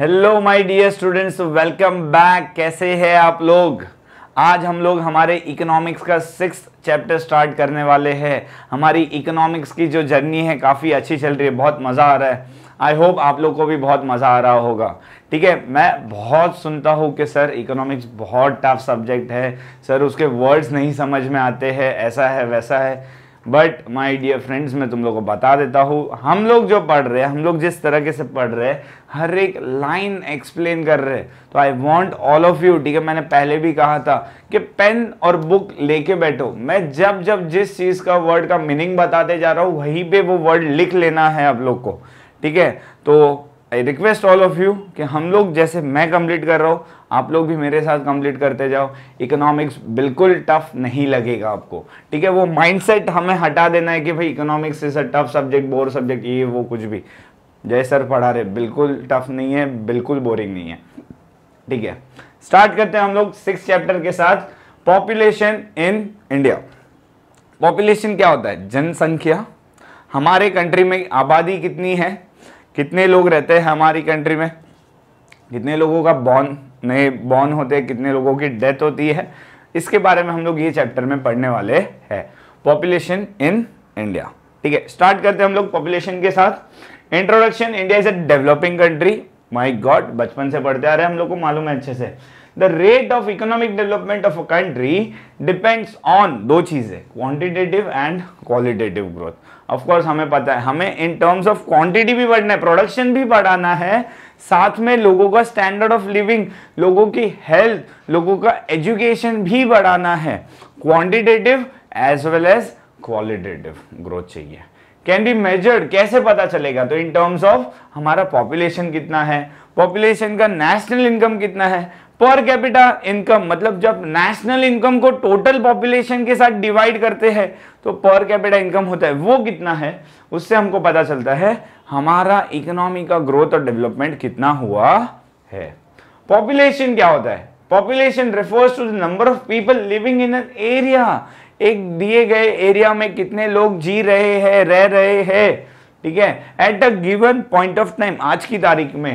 Hello my dear students welcome back कैसे हैं आप लोग आज हम लोग हमारे इकोनॉमिक्स का सिक्स चैप्टर स्टार्ट करने वाले हैं हमारी इकोनॉमिक्स की जो जर्नी है काफ़ी अच्छी चल रही है बहुत मज़ा आ रहा है आई होप आप लोग को भी बहुत मज़ा आ रहा होगा ठीक है मैं बहुत सुनता हूँ कि सर इकोनॉमिक्स बहुत टफ सब्जेक्ट है सर उसके वर्ड्स नहीं समझ में आते हैं ऐसा है वैसा है बट माई डियर फ्रेंड्स मैं तुम लोग को बता देता हूँ हम लोग जो पढ़ रहे हैं हम लोग जिस तरीके से पढ़ रहे हैं हर एक लाइन एक्सप्लेन कर रहे हैं तो I want all of you ठीक है मैंने पहले भी कहा था कि पेन और बुक लेके बैठो मैं जब जब जिस चीज़ का वर्ड का मीनिंग बताते जा रहा हूँ वहीं पर वो वर्ड लिख लेना है आप लोग को ठीक है तो I request all of you कि हम लोग जैसे मैं कंप्लीट कर रहा हूँ आप लोग भी मेरे साथ कंप्लीट करते जाओ इकोनॉमिक्स बिल्कुल टफ नहीं लगेगा आपको ठीक है वो माइंडसेट हमें हटा देना है कि भाई economics is a tough subject bore subject ये वो कुछ भी जय सर पढ़ा रहे बिल्कुल टफ नहीं है बिल्कुल बोरिंग नहीं है ठीक है स्टार्ट करते हैं हम लोग सिक्स चैप्टर के साथ पॉपुलेशन इन इंडिया पॉपुलेशन क्या होता है जनसंख्या हमारे कंट्री में आबादी कितनी है कितने लोग रहते हैं हमारी कंट्री में कितने लोगों का बॉर्न नए बॉर्न होते हैं कितने लोगों की डेथ होती है इसके बारे में हम लोग ये चैप्टर में पढ़ने वाले हैं पॉपुलेशन इन इंडिया ठीक है स्टार्ट करते हैं हम लोग पॉपुलेशन के साथ introduction India is a developing country my god बचपन से पढ़ते आ रहे हैं हम लोग को मालूम है अच्छे से the rate of economic development of a country depends on दो चीज़ें quantitative and qualitative growth of course हमें पता है हमें इन टर्म्स ऑफ क्वांटिटी भी बढ़ना है प्रोडक्शन भी बढ़ाना है साथ में लोगों का स्टैंडर्ड ऑफ लिविंग लोगों की हेल्थ लोगों का एजुकेशन भी बढ़ाना है quantitative as well as qualitative growth चाहिए कैन बी मेजर्ड कैसे पता चलेगा तो इन टर्म्स ऑफ हमारा पॉपुलेशन कितना है पॉपुलेशन का नेशनल इनकम कितना है पर कैपिटा इनकम मतलब जब नेशनल इनकम को टोटल पॉपुलेशन के साथ डिवाइड करते हैं तो पर कैपिटा इनकम होता है वो कितना है उससे हमको पता चलता है हमारा इकोनॉमी का ग्रोथ और डेवलपमेंट कितना हुआ है पॉपुलेशन क्या होता है population refers to the number of people living in an area एक दिए गए एरिया में कितने लोग जी रहे हैं रह रहे हैं ठीक है at a given point of time आज की तारीख में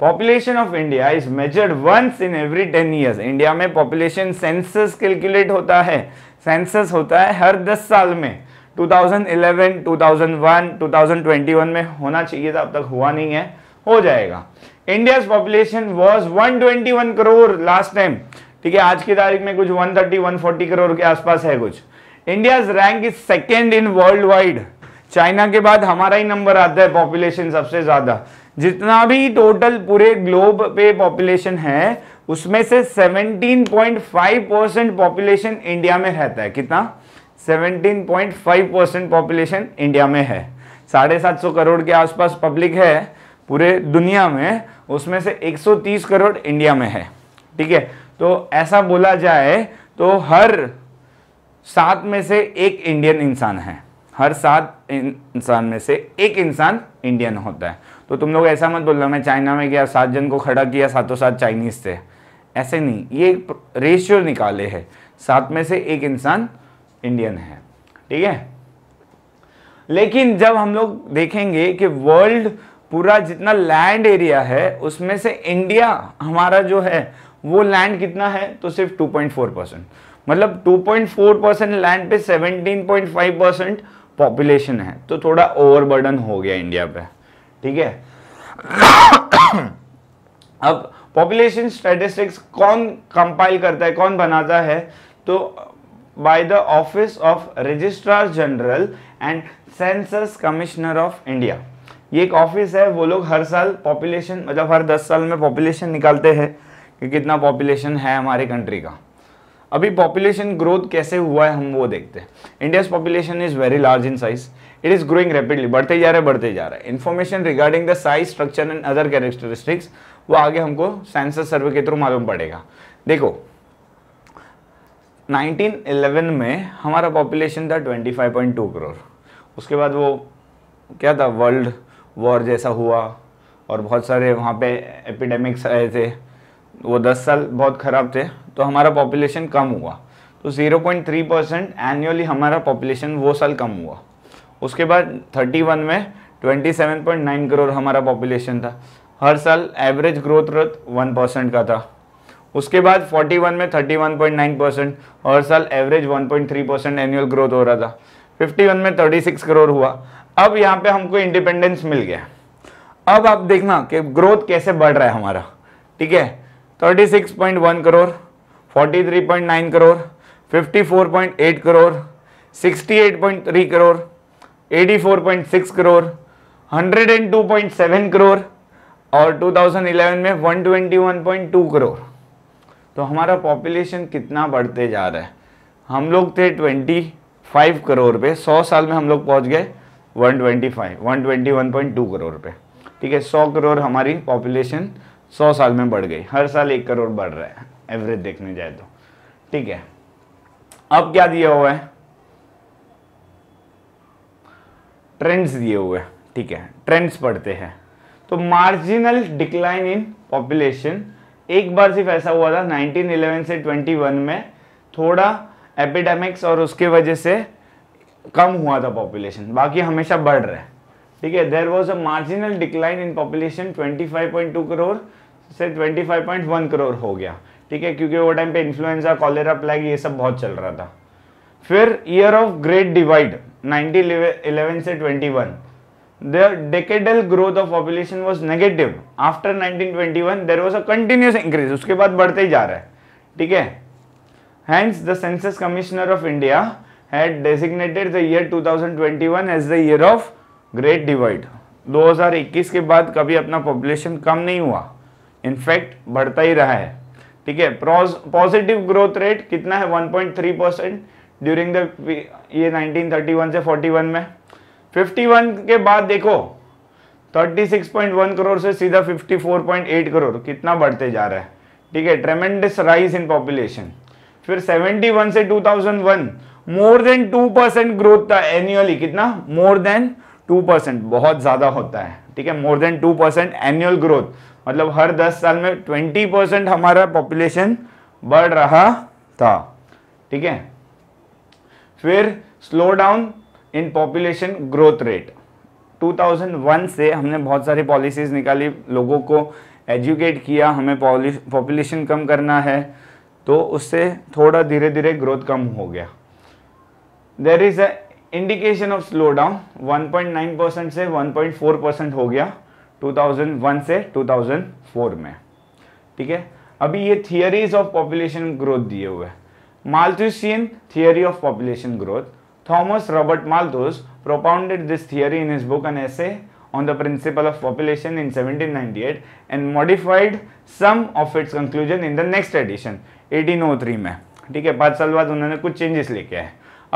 population of India is measured once in every ten years India में पॉपुलेशन सेंसस कैलकुलेट होता है सेंसस होता है हर दस साल में 2011, 2001, 2021 में होना चाहिए था अब तक हुआ नहीं है हो जाएगा India population was one twenty one crore last time ठीक है आज की तारीख में कुछ 130, 140 करोड़ के आसपास है कुछ India rank is second in world wide China के बाद हमारा ही नंबर आता है पॉपुलेशन सबसे ज्यादा जितना भी टोटल पूरे ग्लोब पे पॉपुलेशन है उसमें से 17.5 परसेंट पॉपुलेशन इंडिया में रहता है कितना 17.5 परसेंट पॉपुलेशन इंडिया में है साढ़े सात सौ करोड़ के आसपास पब्लिक है पूरे दुनिया में उसमें से 130 करोड़ इंडिया में है ठीक है तो ऐसा बोला जाए तो हर सात में से एक इंडियन इंसान है हर सात इंसान में से एक इंसान इंडियन होता है तो तुम लोग ऐसा मत बोलना मैं चाइना में गया सात जन को खड़ा किया सातों सात चाइनीज़ थे ऐसे नहीं ये रेशियो निकाले है सात में से एक इंसान इंडियन है ठीक है लेकिन जब हम लोग देखेंगे कि वर्ल्ड पूरा जितना लैंड एरिया है उसमें से इंडिया हमारा जो है वो लैंड कितना है तो सिर्फ 2.4 परसेंट मतलब 2.4 परसेंट लैंड पे 17.5 परसेंट पॉपुलेशन है तो थोड़ा ओवरबर्डन हो गया इंडिया पे ठीक है अब पॉपुलेशन स्टेटिस्टिक्स कौन कंपाइल करता है कौन बनाता है तो by the office of registrar general and census commissioner of India ये एक ऑफिस है वो लोग हर साल पॉपुलेशन मतलब हर दस साल में पॉपुलेशन निकालते हैं कि कितना पॉपुलेशन है हमारे कंट्री का अभी पॉपुलेशन ग्रोथ कैसे हुआ है हम वो देखते हैं India's population is very large in size it is growing rapidly बढ़ते जा रहे बढ़ते जा रहे हैं information regarding the size structure and other characteristics वो आगे हमको सेंसस सर्वे के थ्रू मालूम पड़ेगा देखो 1911 में हमारा पॉपुलेशन था 25.2 करोड़ उसके बाद वो क्या था वर्ल्ड वॉर जैसा हुआ और बहुत सारे वहाँ पे एपिडेमिक्स आए थे वो 10 साल बहुत ख़राब थे तो हमारा पॉपुलेशन कम हुआ तो 0.3 परसेंट एनुअली हमारा पॉपुलेशन वो साल कम हुआ उसके बाद 31 में 27.9 करोड़ हमारा पॉपुलेशन था हर साल एवरेज ग्रोथ रेट 1 परसेंट का था उसके बाद 41 में 31.9 परसेंट हर साल एवरेज 1.3 परसेंट एनुअल ग्रोथ हो रहा था 51 में 36 करोड़ हुआ अब यहाँ पे हमको इंडिपेंडेंस मिल गया अब आप देखना कि ग्रोथ कैसे बढ़ रहा है हमारा ठीक है 36.1 करोड़ 43.9 करोड़ 54.8 करोड़ 68.3 करोड़ 84.6 करोड़ 102.7 करोड़ और 2011 में 121.2 करोड़ तो हमारा पॉपुलेशन कितना बढ़ते जा रहा है हम लोग थे 25 करोड़ पे 100 साल में हम लोग पहुंच गए 125 121.2 करोड़ पे ठीक है 100 करोड़ हमारी पॉपुलेशन 100 साल में बढ़ गई हर साल एक करोड़ बढ़ रहा है एवरेज देखने जाए तो ठीक है अब क्या दिया हुआ है ट्रेंड्स दिए हुए ठीक है ट्रेंड्स पढ़ते हैं तो मार्जिनल डिक्लाइन इन पॉपुलेशन एक बार सिर्फ ऐसा हुआ था 1911 से 21 में थोड़ा एपिडेमिक्स और उसके वजह से कम हुआ था पॉपुलेशन बाकी हमेशा बढ़ रहा है ठीक है there was a marginal decline in population 25.2 crore से 25.1 करोड़ हो गया ठीक है क्योंकि वो टाइम पे इन्फ्लुएंजा कॉलेरा प्लेग ये सब बहुत चल रहा था फिर ईयर ऑफ ग्रेट डिवाइड 1911 से 21 the decadal growth of population was negative after 1921 there was a continuous increase uske baad badhte hi ja raha hai theek hai hence the census commissioner of india had designated the year 2021 as the year of great divide 2021 के बाद कभी अपना population कम नहीं हुआ in fact बढ़ता ही रहा है ठीक है पॉजिटिव ग्रोथ रेट कितना है 1.3 परसेंट ड्यूरिंग द ये 1931 से 41 में 51 के बाद देखो 36.1 करोड़ से सीधा 54.8 करोड़ कितना बढ़ते जा रहा है ठीक है ट्रेमेंडस राइज इन पॉपुलेशन फिर 71 से 2001 मोर देन 2 परसेंट ग्रोथ था एनुअली कितना मोर देन 2 परसेंट बहुत ज़्यादा होता है ठीक है more than 2 percent annual growth मतलब हर 10 साल में 20 परसेंट हमारा पॉपुलेशन बढ़ रहा था ठीक है फिर slow down in population growth rate 2001 से हमने बहुत सारी पॉलिसीज़ निकाली लोगों को एजुकेट किया हमें पॉपुलेशन कम करना है तो उससे थोड़ा धीरे धीरे ग्रोथ कम हो गया there is a indication of slow down 1.9 percent से 1.4 परसेंट हो गया 2001 से 2004 में ठीक है अभी ये थियरीज ऑफ पॉपुलेशन ग्रोथ दिए हुए हैं Malthusian theory of population growth. Thomas Robert Malthus propounded this theory in his book An Essay on the Principle of Population in 1798 and modified some of its conclusion in the next edition 1803 में ठीक है पाँच साल बाद उन्होंने कुछ changes लेके आए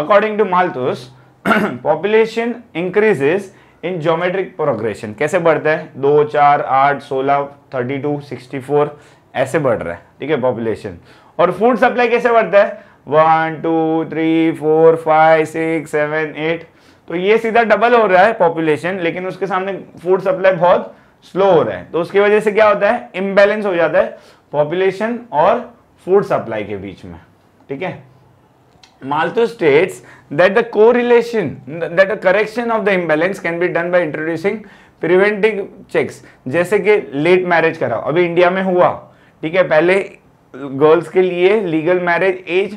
according to Malthus population increases in geometric progression कैसे बढ़ता है दो चार आठ सोलह थर्टी टू सिक्सटी फोर ऐसे बढ़ रहा है ठीक है पॉपुलेशन और फूड सप्लाई कैसे बढ़ता है one two three four five six seven eight तो ये सीधा डबल हो रहा है पॉपुलेशन लेकिन उसके सामने फूड सप्लाई बहुत स्लो हो रहा है तो उसकी वजह से क्या होता है इम्बेलेंस हो जाता है पॉपुलेशन और फूड सप्लाई के बीच में ठीक है Malthus तो दैट that को relation that a correction of the imbalance can be done by introducing preventive checks जैसे कि लेट मैरिज कराओ अभी इंडिया में हुआ ठीक है पहले गर्ल्स के लिए लीगल मैरिज एज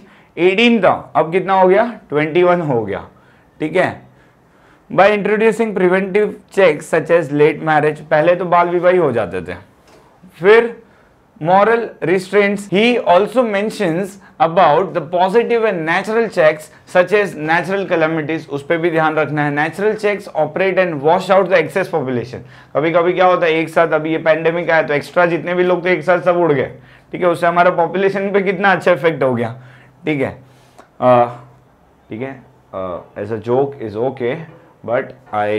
18 था अब कितना हो गया 21 हो गया ठीक है by introducing preventive check such as late marriage पहले तो बाल विवाही हो जाते थे फिर moral restraints. He also mentions about the positive and natural checks such as natural calamities us pe bhi dhyan rakhna hai natural checks operate and wash out the excess population kabhi kabhi kya hota hai ek sath abhi ye pandemic aaya to extra jitne bhi log the ek sath sab ud gaye theek hai usse hamara population pe kitna acha effect ho gaya theek hai uh theek hai uh as a joke is okay but i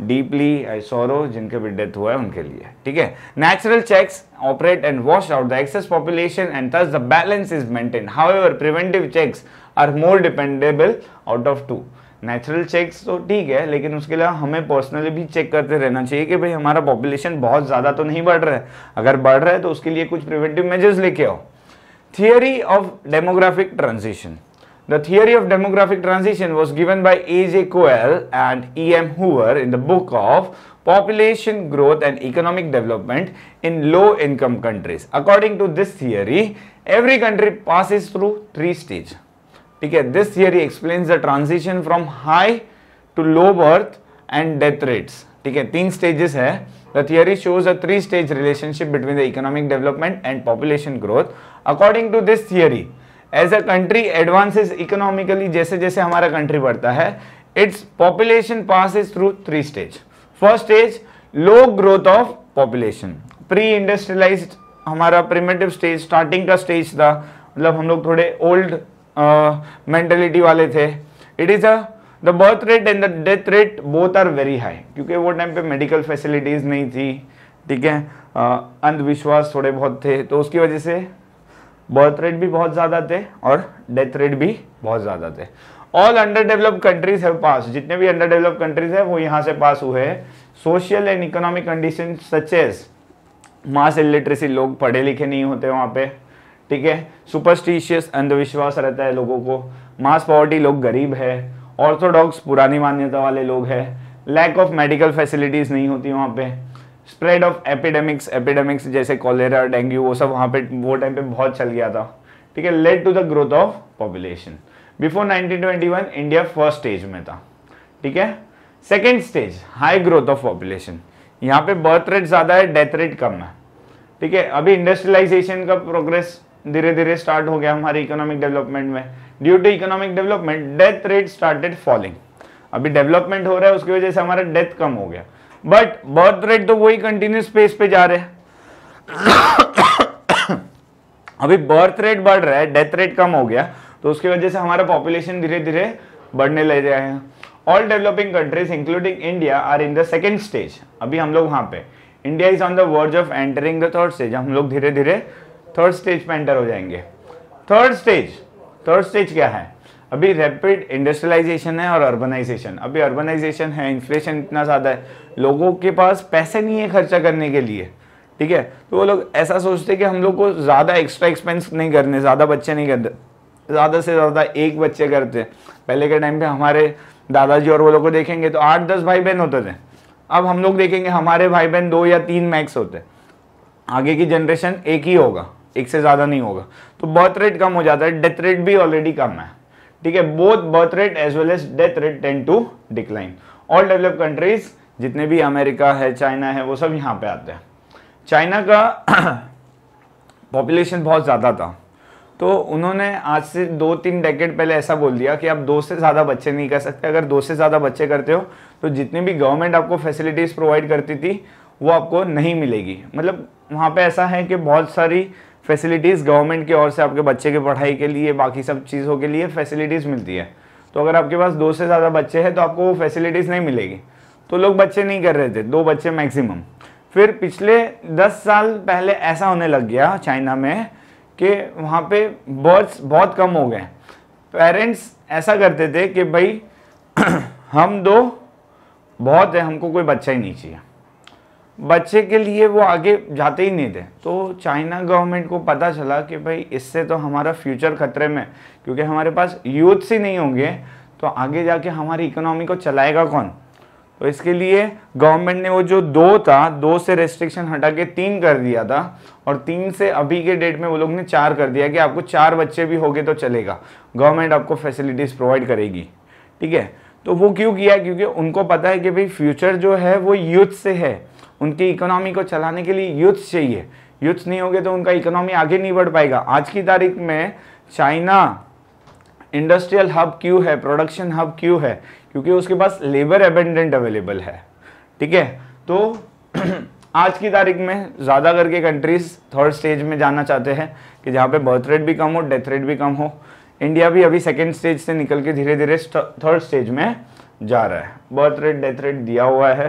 deeply I sorrow जिनके भी death हुआ है उनके लिए ठीक है natural checks operate and wash out the excess population and thus the balance is maintain ever preventive checks are more dependable out of two natural checks तो ठीक है लेकिन उसके लिए हमें पर्सनली भी चेक करते रहना चाहिए कि भाई हमारा पॉपुलेशन बहुत ज़्यादा तो नहीं बढ़ रहा है अगर बढ़ रहा है तो उसके लिए कुछ प्रिवेंटिव मेजर्स लेके आओ theory of demographic transition The theory of demographic transition was given by A.J. Coel and E.M. Hoover in the book of Population Growth and Economic Development in Low-Income Countries. According to this theory, every country passes through three stages. Okay, this theory explains the transition from high to low birth and death rates. Okay, three stages stages the theory shows a three-stage relationship between the economic development and population growth. According to this theory. As a country advances economically जैसे जैसे हमारा country बढ़ता है its population passes through three stage first stage low growth of population pre industrialize हमारा primitive stage starting का stage था मतलब हम लोग थोड़े ओल्ड मेंटेलिटी वाले थे it is a the birth rate and the death rate both are very high क्योंकि वो टाइम पे मेडिकल फैसिलिटीज़ नहीं थी ठीक है अंधविश्वास थोड़े बहुत थे तो उसकी वजह से बर्थ रेट भी बहुत ज़्यादा थे और डेथ रेट भी बहुत ज़्यादा थे all under develop countries have pass जितने भी अंडर डेवलप कंट्रीज है वो यहाँ से पास हुए हैं social and economic condition such as mass illiteracy लोग पढ़े लिखे नहीं होते वहाँ पे ठीक है सुपरस्टिशियस अंधविश्वास रहता है लोगों को मास पॉवर्टी लोग गरीब है ऑर्थोडॉक्स पुरानी मान्यता वाले लोग हैं लैक ऑफ मेडिकल फैसिलिटीज़ नहीं होती वहाँ पे स्प्रेड ऑफ एपिडेमिक्स एपिडेमिक्स जैसे कॉलेरा डेंगू वो सब वहाँ पे वो टाइम पे बहुत चल गया था ठीक है led to the growth of population before 1921 India first stage में था ठीक है second stage high growth of population यहाँ पे बर्थ रेट ज़्यादा है डेथ रेट कम है ठीक है अभी इंडस्ट्रियलाइजेशन का प्रोग्रेस धीरे धीरे स्टार्ट हो गया हमारे इकोनॉमिक डेवलपमेंट में due to economic development death rate started falling अभी डेवलपमेंट हो रहा है उसकी वजह से हमारा डेथ कम हो गया बट बर्थ रेट तो वही कंटिन्यूस स्पेस पे जा रहे हैं अभी बर्थ रेट बढ़ रहा है डेथ रेट कम हो गया तो उसकी वजह से हमारा पॉपुलेशन धीरे धीरे बढ़ने लग है all developing countries including India are in the second stage अभी हम लोग वहां पे India is on the verge of entering the third stage हम लोग धीरे धीरे थर्ड स्टेज पे एंटर हो जाएंगे थर्ड स्टेज थर्ड स्टेज क्या है अभी रैपिड इंडस्ट्रियलाइजेशन है और अर्बनाइजेशन अभी अर्बनाइजेशन है इन्फ्लेशन इतना ज़्यादा है लोगों के पास पैसे नहीं है खर्चा करने के लिए ठीक है तो वो लोग ऐसा सोचते हैं कि हम लोग को ज़्यादा एक्स्ट्रा एक्सपेंस नहीं करने ज़्यादा बच्चे नहीं करते ज़्यादा से ज़्यादा एक बच्चे करते हैं पहले के टाइम पर हमारे दादाजी और वो लोग को देखेंगे तो आठ दस भाई बहन होते थे अब हम लोग देखेंगे हमारे भाई बहन दो या तीन मैक्स होते आगे की जनरेशन एक ही होगा एक से ज़्यादा नहीं होगा तो बर्थ रेट कम हो जाता है डेथ रेट भी ऑलरेडी कम है ठीक है both birth rate as well as death rate tend to decline all develop countries जितने भी अमेरिका है चाइना है वो सब यहाँ पे आते हैं चाइना का पॉपुलेशन बहुत ज़्यादा था तो उन्होंने आज से दो तीन डेकेड पहले ऐसा बोल दिया कि आप दो से ज़्यादा बच्चे नहीं कर सकते अगर दो से ज़्यादा बच्चे करते हो तो जितनी भी गवर्नमेंट आपको फैसिलिटीज़ प्रोवाइड करती थी वो आपको नहीं मिलेगी मतलब वहाँ पे ऐसा है कि बहुत सारी फैसिलिटीज़ गवर्नमेंट की ओर से आपके बच्चे की पढ़ाई के लिए बाकी सब चीज़ों के लिए फैसिलिटीज़ मिलती है तो अगर आपके पास दो से ज़्यादा बच्चे हैं तो आपको वो फैसिलिटीज़ नहीं मिलेगी तो लोग बच्चे नहीं कर रहे थे दो बच्चे मैक्सिमम फिर पिछले दस साल पहले ऐसा होने लग गया चाइना में कि वहाँ पे बर्ड्स बहुत कम हो गए पेरेंट्स ऐसा करते थे कि भाई हम दो बहुत है हमको कोई बच्चा ही नहीं चाहिए बच्चे के लिए वो आगे जाते ही नहीं थे तो चाइना गवर्नमेंट को पता चला कि भाई इससे तो हमारा फ्यूचर खतरे में क्योंकि हमारे पास यूथ्स ही नहीं होंगे तो आगे जाके हमारी इकोनॉमी को चलाएगा कौन तो इसके लिए गवर्नमेंट ने वो जो दो था दो से रेस्ट्रिक्शन हटा के तीन कर दिया था और तीन से अभी के डेट में वो लोग ने चार कर दिया कि आपको चार बच्चे भी होंगे तो चलेगा गवर्नमेंट आपको फैसिलिटीज़ प्रोवाइड करेगी ठीक है तो वो क्यों किया क्योंकि उनको पता है कि भाई फ्यूचर जो है वो यूथ से है उनकी इकोनॉमी को चलाने के लिए यूथ चाहिए यूथ्स नहीं होंगे तो उनका इकोनॉमी आगे नहीं बढ़ पाएगा आज की तारीख में चाइना इंडस्ट्रियल हब क्यों है प्रोडक्शन हब क्यों है क्योंकि उसके पास लेबर एबेंडेंट अवेलेबल है ठीक है तो आज की तारीख में ज़्यादा करके कंट्रीज थर्ड स्टेज में जाना चाहते हैं कि जहाँ पे बर्थ रेट भी कम हो डेथ रेट भी कम हो इंडिया भी अभी सेकेंड स्टेज से निकल के धीरे धीरे थर्ड स्टेज में जा रहा है बर्थ रेट डेथ रेट दिया हुआ है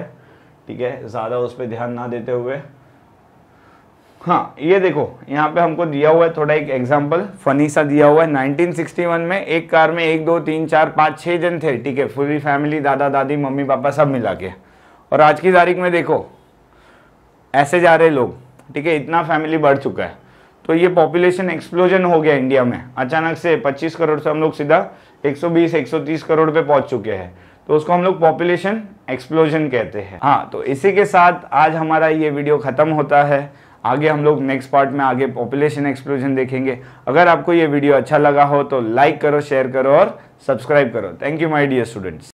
ठीक है ज़्यादा उस पर ध्यान ना देते हुए हाँ ये देखो यहाँ पे हमको दिया हुआ है थोड़ा एक एग्जांपल फनी सा दिया हुआ है 1961 में एक कार में एक दो तीन चार पाँच छः जन थे ठीक है पूरी फैमिली दादा दादी मम्मी पापा सब मिला के और आज की तारीख में देखो ऐसे जा रहे लोग ठीक है इतना फैमिली बढ़ चुका है तो ये पॉपुलेशन एक्सप्लोजन हो गया इंडिया में अचानक से 25 करोड़ से हम लोग सीधा 120 130 करोड़ पे पहुंच चुके हैं तो उसको हम लोग पॉपुलेशन एक्सप्लोजन कहते हैं हाँ तो इसी के साथ आज हमारा ये वीडियो ख़त्म होता है आगे हम लोग नेक्स्ट पार्ट में आगे पॉपुलेशन एक्सप्लोजन देखेंगे अगर आपको ये वीडियो अच्छा लगा हो तो लाइक करो शेयर करो और सब्सक्राइब करो thank you my dear students